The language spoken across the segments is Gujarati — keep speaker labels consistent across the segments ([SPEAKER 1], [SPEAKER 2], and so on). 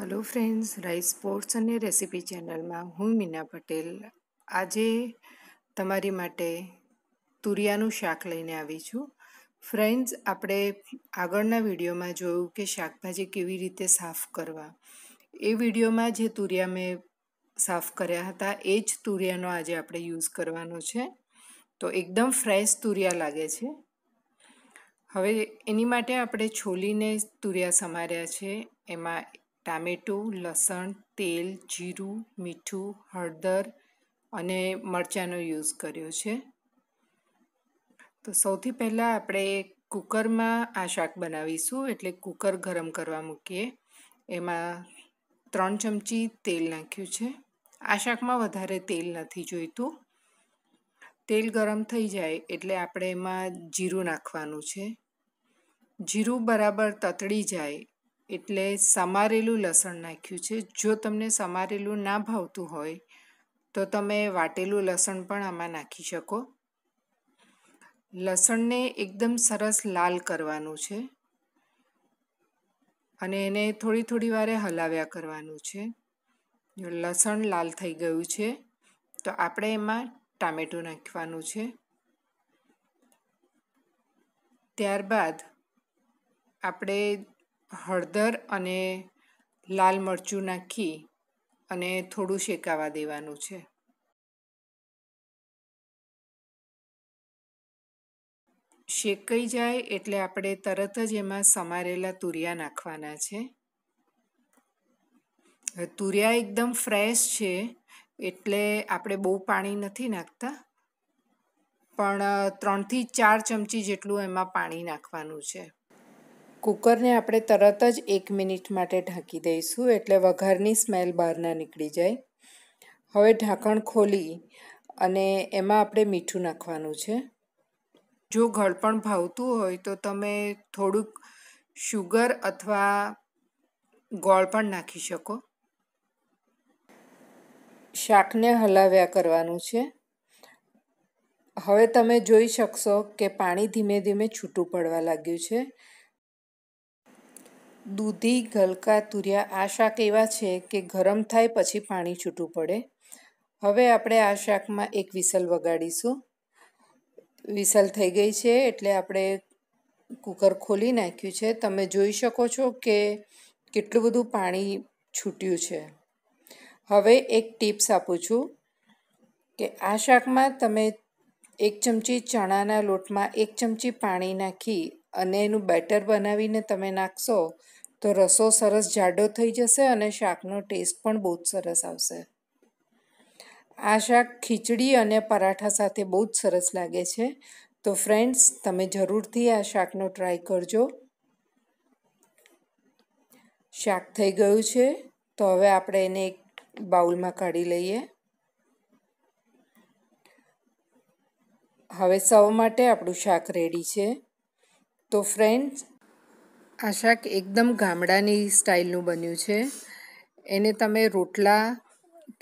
[SPEAKER 1] હલો ફ્રેન્ડ્સ રાઈસ સ્પોર્ટ્સ અને રેસીપી ચેનલમાં હું મીના પટેલ આજે તમારી માટે તુરિયાનું શાક લઈને આવી છું ફ્રેન્ડ્સ આપણે આગળના વિડીયોમાં જોયું કે શાકભાજી કેવી રીતે સાફ કરવા એ વિડીયોમાં જે તુરિયા મેં સાફ કર્યા હતા એ જ તુરિયાનો આજે આપણે યુઝ કરવાનો છે તો એકદમ ફ્રેશ તુરિયા લાગે છે હવે એની માટે આપણે છોલીને તુરિયા સમાર્યા છે એમાં ટામેટું લસણ તેલ જીરું મીઠું હળદર અને મરચાંનો યુઝ કર્યો છે તો સૌથી પહેલાં આપણે કુકરમાં આ શાક બનાવીશું એટલે કુકર ગરમ કરવા મૂકીએ એમાં ત્રણ ચમચી તેલ નાખ્યું છે આ શાકમાં વધારે તેલ નથી જોઈતું તેલ ગરમ થઈ જાય એટલે આપણે એમાં જીરું નાખવાનું છે જીરું બરાબર તતડી જાય એટલે સમારેલું લસણ નાખ્યું છે જો તમને સમારેલું ના ભાવતું હોય તો તમે વાટેલું લસણ પણ આમાં નાખી શકો લસણને એકદમ સરસ લાલ કરવાનું છે અને એને થોડી થોડી વારે હલાવ્યા કરવાનું છે લસણ લાલ થઈ ગયું છે તો આપણે એમાં ટામેટું નાખવાનું છે ત્યારબાદ આપણે હળદર અને લાલ મરચું નાખી અને થોડું શેકાવા દેવાનું છે શેકાઈ જાય એટલે આપણે તરત જ એમાં સમારેલા તુરિયા નાખવાના છે તુરિયા એકદમ ફ્રેશ છે એટલે આપણે બહુ પાણી નથી નાખતા પણ ત્રણથી ચાર ચમચી જેટલું એમાં પાણી નાખવાનું છે કૂકરને આપણે તરત જ એક મિનિટ માટે ઢાંકી દઈશું એટલે વઘારની સ્મેલ બહાર ના નીકળી જાય હવે ઢાંકણ ખોલી અને એમાં આપણે મીઠું નાખવાનું છે જો ગળપણ ભાવતું હોય તો તમે થોડુંક શુગર અથવા ગોળ પણ નાખી શકો શાકને હલાવ્યા કરવાનું છે હવે તમે જોઈ શકશો કે પાણી ધીમે ધીમે છૂટું પડવા લાગ્યું છે દૂધી ગલકા તુરિયા આ શાક એવા છે કે ગરમ થાય પછી પાણી છૂટું પડે હવે આપણે આ શાકમાં એક વિસલ વગાડીશું વિસલ થઈ ગઈ છે એટલે આપણે કુકર ખોલી નાખ્યું છે તમે જોઈ શકો છો કે કેટલું બધું પાણી છૂટ્યું છે હવે એક ટિપ્સ આપું છું કે આ શાકમાં તમે એક ચમચી ચણાના લોટમાં એક ચમચી પાણી નાખી અને એનું બેટર બનાવીને તમે નાખશો તો રસો સરસ જાડો થઈ જશે અને શાકનો ટેસ્ટ પણ બહુ જ સરસ આવશે આ શાક ખીચડી અને પરાઠા સાથે બહુ જ સરસ લાગે છે તો ફ્રેન્ડ્સ તમે જરૂરથી આ શાકનો ટ્રાય કરજો શાક થઈ ગયું છે તો હવે આપણે એને એક બાઉલમાં કાઢી લઈએ હવે સૌ માટે આપણું શાક રેડી છે તો ફ્રેન્ડ્સ આ શાક એકદમ ગામડાની સ્ટાઇલનું બન્યું છે એને તમે રોટલા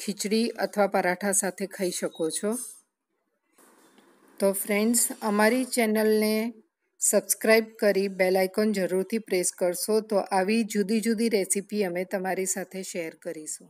[SPEAKER 1] ખીચડી અથવા પરાઠા સાથે ખાઈ શકો છો તો ફ્રેન્ડ્સ અમારી ચેનલને સબસ્ક્રાઈબ કરી બેલ આઇકોન જરૂરથી પ્રેસ કરશો તો આવી જુદી જુદી રેસીપી અમે તમારી સાથે શેર કરીશું